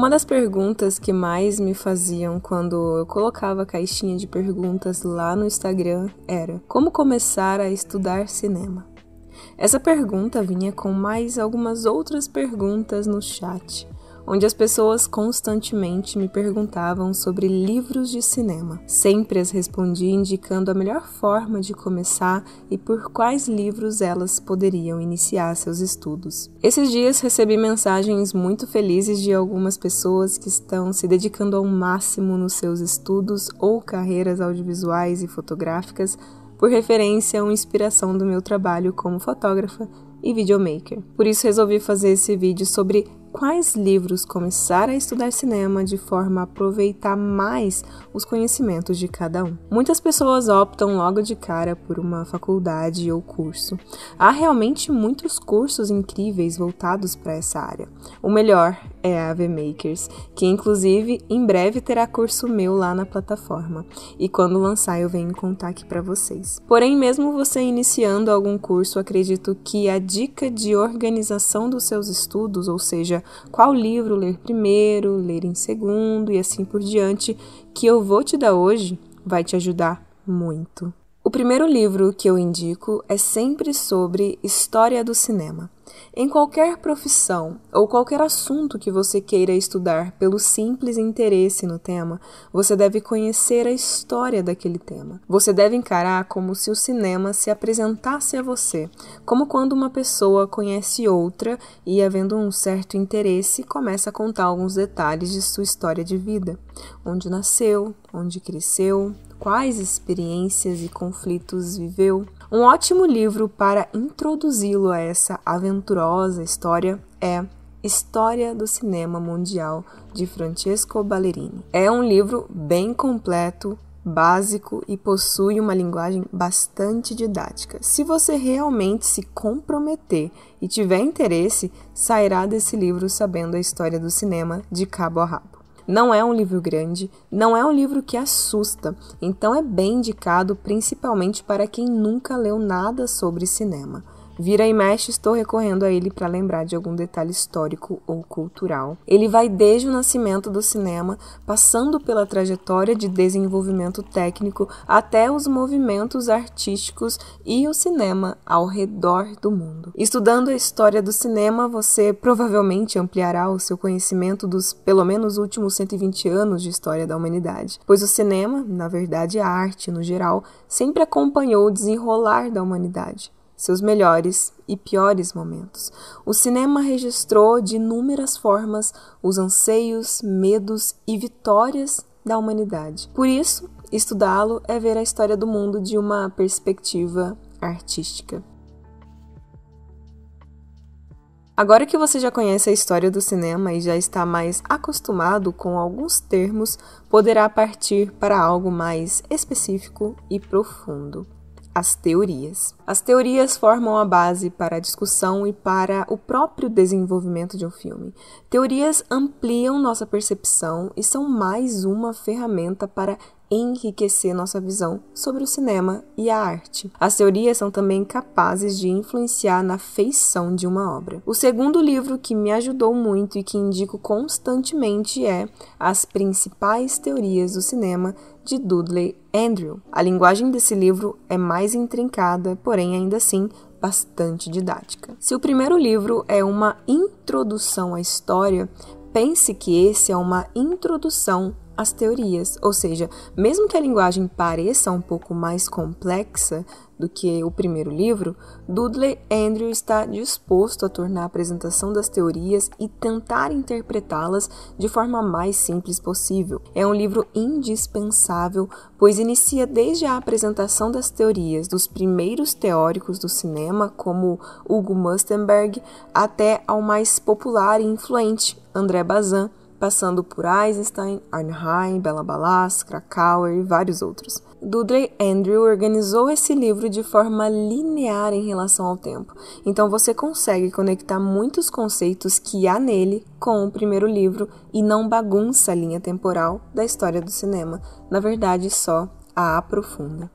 Uma das perguntas que mais me faziam quando eu colocava a caixinha de perguntas lá no Instagram era: Como começar a estudar cinema? Essa pergunta vinha com mais algumas outras perguntas no chat, onde as pessoas constantemente me perguntavam sobre livros de cinema. Sempre as respondi indicando a melhor forma de começar e por quais livros elas poderiam iniciar seus estudos. Esses dias recebi mensagens muito felizes de algumas pessoas que estão se dedicando ao máximo nos seus estudos ou carreiras audiovisuais e fotográficas por referência ou inspiração do meu trabalho como fotógrafa e videomaker. Por isso resolvi fazer esse vídeo sobre quais livros começar a estudar cinema de forma a aproveitar mais os conhecimentos de cada um. Muitas pessoas optam logo de cara por uma faculdade ou curso. Há realmente muitos cursos incríveis voltados para essa área. O melhor é a Ave Makers, que inclusive em breve terá curso meu lá na plataforma. E quando lançar eu venho contar aqui para vocês. Porém, mesmo você iniciando algum curso, acredito que a dica de organização dos seus estudos, ou seja, qual livro ler primeiro, ler em segundo e assim por diante, que eu vou te dar hoje, vai te ajudar muito. O primeiro livro que eu indico é sempre sobre história do cinema. Em qualquer profissão ou qualquer assunto que você queira estudar pelo simples interesse no tema, você deve conhecer a história daquele tema. Você deve encarar como se o cinema se apresentasse a você, como quando uma pessoa conhece outra e, havendo um certo interesse, começa a contar alguns detalhes de sua história de vida, onde nasceu, onde cresceu, quais experiências e conflitos viveu. Um ótimo livro para introduzi-lo a essa aventurosa história é História do Cinema Mundial de Francesco Ballerini. É um livro bem completo, básico e possui uma linguagem bastante didática. Se você realmente se comprometer e tiver interesse, sairá desse livro sabendo a história do cinema de cabo a rabo. Não é um livro grande, não é um livro que assusta, então é bem indicado principalmente para quem nunca leu nada sobre cinema. Vira e mexe, estou recorrendo a ele para lembrar de algum detalhe histórico ou cultural. Ele vai desde o nascimento do cinema, passando pela trajetória de desenvolvimento técnico até os movimentos artísticos e o cinema ao redor do mundo. Estudando a história do cinema, você provavelmente ampliará o seu conhecimento dos pelo menos últimos 120 anos de história da humanidade, pois o cinema, na verdade a arte no geral, sempre acompanhou o desenrolar da humanidade seus melhores e piores momentos. O cinema registrou de inúmeras formas os anseios, medos e vitórias da humanidade. Por isso, estudá-lo é ver a história do mundo de uma perspectiva artística. Agora que você já conhece a história do cinema e já está mais acostumado com alguns termos, poderá partir para algo mais específico e profundo as teorias. As teorias formam a base para a discussão e para o próprio desenvolvimento de um filme. Teorias ampliam nossa percepção e são mais uma ferramenta para enriquecer nossa visão sobre o cinema e a arte. As teorias são também capazes de influenciar na feição de uma obra. O segundo livro que me ajudou muito e que indico constantemente é As Principais Teorias do Cinema, de Dudley Andrew. A linguagem desse livro é mais intrincada, porém ainda assim bastante didática. Se o primeiro livro é uma introdução à história, pense que esse é uma introdução as teorias. Ou seja, mesmo que a linguagem pareça um pouco mais complexa do que o primeiro livro, Dudley Andrew está disposto a tornar a apresentação das teorias e tentar interpretá-las de forma mais simples possível. É um livro indispensável, pois inicia desde a apresentação das teorias dos primeiros teóricos do cinema, como Hugo Mustenberg, até ao mais popular e influente, André Bazin passando por Eisenstein, Arnheim, Bela Ballas, Krakauer e vários outros. Dudley Andrew organizou esse livro de forma linear em relação ao tempo, então você consegue conectar muitos conceitos que há nele com o primeiro livro e não bagunça a linha temporal da história do cinema, na verdade, só a aprofunda.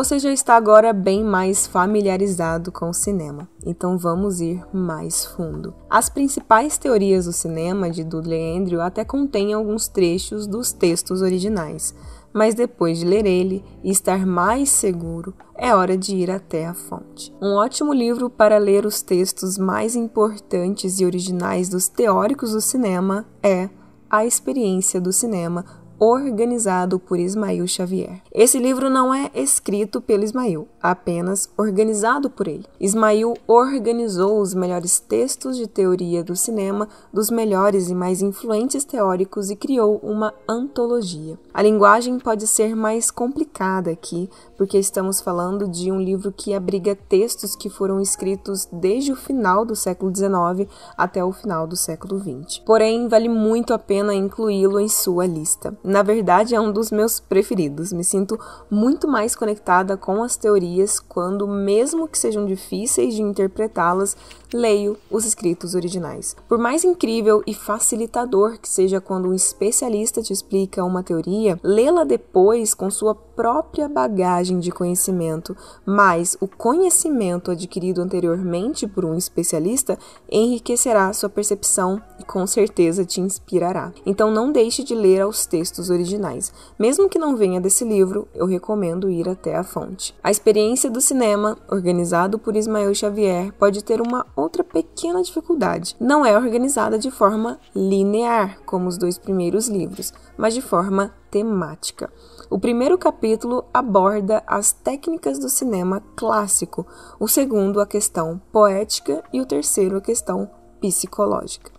Você já está agora bem mais familiarizado com o cinema, então vamos ir mais fundo. As principais teorias do cinema de Dudley Andrew até contêm alguns trechos dos textos originais, mas depois de ler ele e estar mais seguro, é hora de ir até a fonte. Um ótimo livro para ler os textos mais importantes e originais dos teóricos do cinema é A Experiência do Cinema, organizado por Ismael Xavier. Esse livro não é escrito pelo Ismael, apenas organizado por ele. Ismael organizou os melhores textos de teoria do cinema dos melhores e mais influentes teóricos e criou uma antologia. A linguagem pode ser mais complicada aqui, porque estamos falando de um livro que abriga textos que foram escritos desde o final do século XIX até o final do século XX. Porém, vale muito a pena incluí-lo em sua lista na verdade é um dos meus preferidos. Me sinto muito mais conectada com as teorias quando, mesmo que sejam difíceis de interpretá-las, leio os escritos originais. Por mais incrível e facilitador que seja quando um especialista te explica uma teoria, lê-la depois com sua própria bagagem de conhecimento, mas o conhecimento adquirido anteriormente por um especialista enriquecerá sua percepção e com certeza te inspirará. Então não deixe de ler aos textos textos originais. Mesmo que não venha desse livro, eu recomendo ir até a fonte. A experiência do cinema, organizado por Ismael Xavier, pode ter uma outra pequena dificuldade. Não é organizada de forma linear, como os dois primeiros livros, mas de forma temática. O primeiro capítulo aborda as técnicas do cinema clássico, o segundo a questão poética e o terceiro a questão psicológica.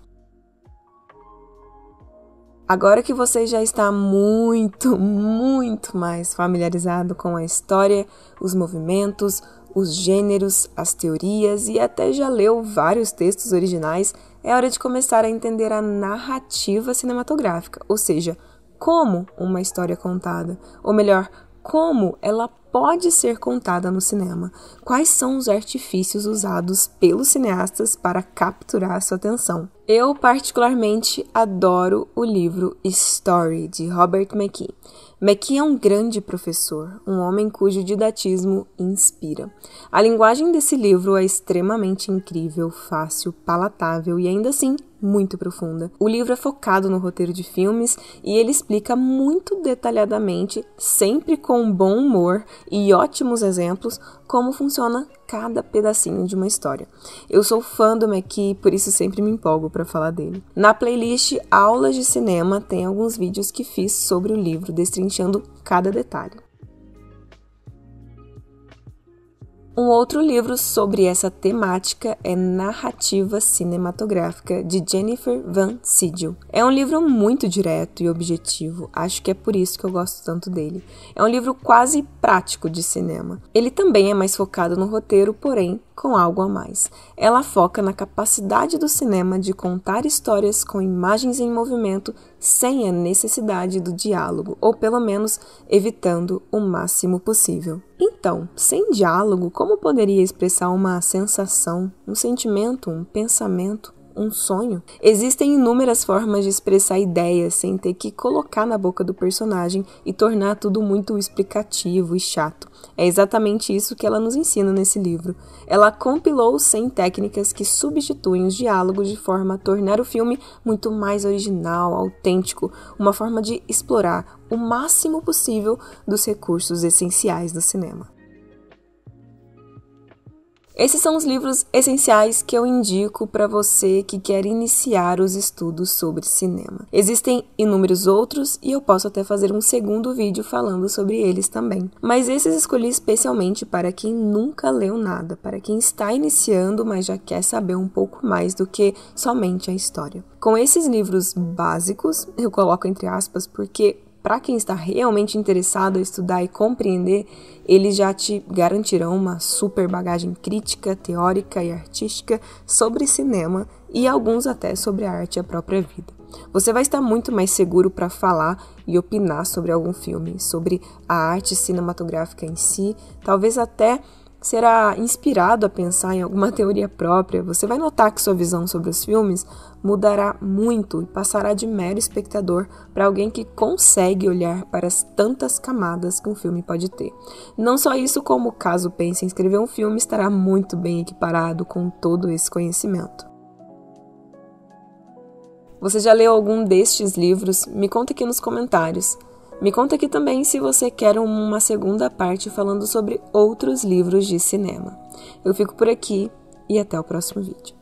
Agora que você já está muito, muito mais familiarizado com a história, os movimentos, os gêneros, as teorias e até já leu vários textos originais, é hora de começar a entender a narrativa cinematográfica, ou seja, como uma história é contada, ou melhor, como ela pode ser contada no cinema, quais são os artifícios usados pelos cineastas para capturar a sua atenção. Eu, particularmente, adoro o livro Story, de Robert McKee. McKee é um grande professor, um homem cujo didatismo inspira. A linguagem desse livro é extremamente incrível, fácil, palatável e ainda assim muito profunda. O livro é focado no roteiro de filmes e ele explica muito detalhadamente, sempre com bom humor e ótimos exemplos, como funciona cada pedacinho de uma história. Eu sou fã do McKee, por isso sempre me empolgo para falar dele. Na playlist Aulas de Cinema tem alguns vídeos que fiz sobre o livro, destrinchando cada detalhe. Um outro livro sobre essa temática é Narrativa Cinematográfica, de Jennifer Van Sigel. É um livro muito direto e objetivo, acho que é por isso que eu gosto tanto dele. É um livro quase prático de cinema. Ele também é mais focado no roteiro, porém com algo a mais. Ela foca na capacidade do cinema de contar histórias com imagens em movimento sem a necessidade do diálogo, ou pelo menos evitando o máximo possível. Então, sem diálogo, como poderia expressar uma sensação, um sentimento, um pensamento? um sonho? Existem inúmeras formas de expressar ideias sem ter que colocar na boca do personagem e tornar tudo muito explicativo e chato. É exatamente isso que ela nos ensina nesse livro. Ela compilou 100 técnicas que substituem os diálogos de forma a tornar o filme muito mais original, autêntico, uma forma de explorar o máximo possível dos recursos essenciais do cinema. Esses são os livros essenciais que eu indico para você que quer iniciar os estudos sobre cinema. Existem inúmeros outros e eu posso até fazer um segundo vídeo falando sobre eles também. Mas esses escolhi especialmente para quem nunca leu nada, para quem está iniciando, mas já quer saber um pouco mais do que somente a história. Com esses livros básicos, eu coloco entre aspas porque para quem está realmente interessado a estudar e compreender, eles já te garantirão uma super bagagem crítica, teórica e artística sobre cinema e alguns até sobre a arte e a própria vida. Você vai estar muito mais seguro para falar e opinar sobre algum filme, sobre a arte cinematográfica em si, talvez até será inspirado a pensar em alguma teoria própria, você vai notar que sua visão sobre os filmes mudará muito e passará de mero espectador para alguém que consegue olhar para as tantas camadas que um filme pode ter. Não só isso, como caso pense em escrever um filme, estará muito bem equiparado com todo esse conhecimento. Você já leu algum destes livros? Me conta aqui nos comentários. Me conta aqui também se você quer uma segunda parte falando sobre outros livros de cinema. Eu fico por aqui e até o próximo vídeo.